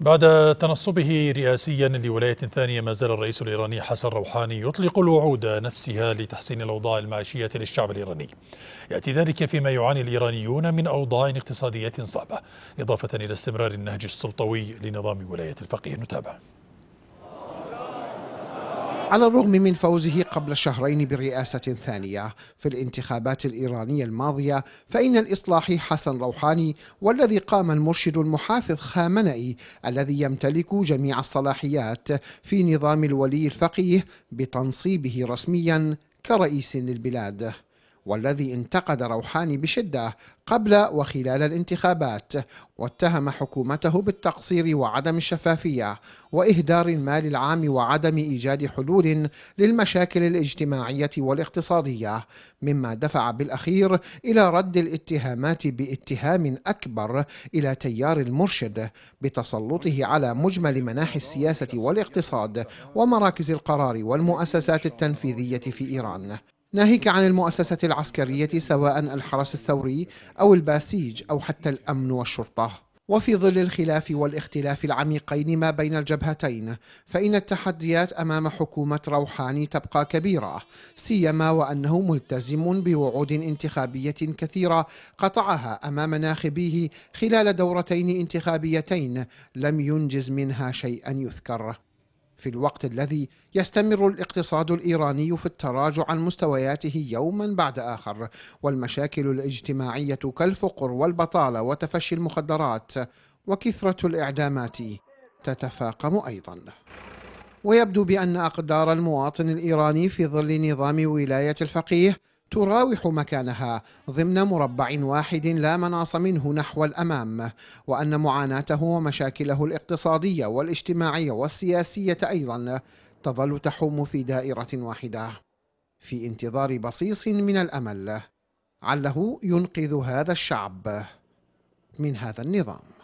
بعد تنصبه رئاسيا لولاية ثانية ما زال الرئيس الإيراني حسن روحاني يطلق الوعود نفسها لتحسين الأوضاع المعيشية للشعب الإيراني يأتي ذلك فيما يعاني الإيرانيون من أوضاع اقتصادية صعبة إضافة إلى استمرار النهج السلطوي لنظام ولاية الفقيه نتابع على الرغم من فوزه قبل شهرين برئاسة ثانية في الانتخابات الإيرانية الماضية فإن الإصلاحي حسن روحاني والذي قام المرشد المحافظ خامنئي الذي يمتلك جميع الصلاحيات في نظام الولي الفقيه بتنصيبه رسميا كرئيس للبلاد والذي انتقد روحاني بشده قبل وخلال الانتخابات واتهم حكومته بالتقصير وعدم الشفافيه واهدار المال العام وعدم ايجاد حلول للمشاكل الاجتماعيه والاقتصاديه مما دفع بالاخير الى رد الاتهامات باتهام اكبر الى تيار المرشد بتسلطه على مجمل مناحي السياسه والاقتصاد ومراكز القرار والمؤسسات التنفيذيه في ايران ناهيك عن المؤسسة العسكرية سواء الحرس الثوري أو الباسيج أو حتى الأمن والشرطة وفي ظل الخلاف والاختلاف العميقين ما بين الجبهتين فإن التحديات أمام حكومة روحاني تبقى كبيرة سيما وأنه ملتزم بوعود انتخابية كثيرة قطعها أمام ناخبيه خلال دورتين انتخابيتين لم ينجز منها شيئا يذكر في الوقت الذي يستمر الاقتصاد الايراني في التراجع عن مستوياته يوما بعد اخر والمشاكل الاجتماعيه كالفقر والبطاله وتفشي المخدرات وكثره الاعدامات تتفاقم ايضا ويبدو بان اقدار المواطن الايراني في ظل نظام ولايه الفقيه تراوح مكانها ضمن مربع واحد لا مناص منه نحو الامام وان معاناته ومشاكله الاقتصاديه والاجتماعيه والسياسيه ايضا تظل تحوم في دائره واحده في انتظار بصيص من الامل عله ينقذ هذا الشعب من هذا النظام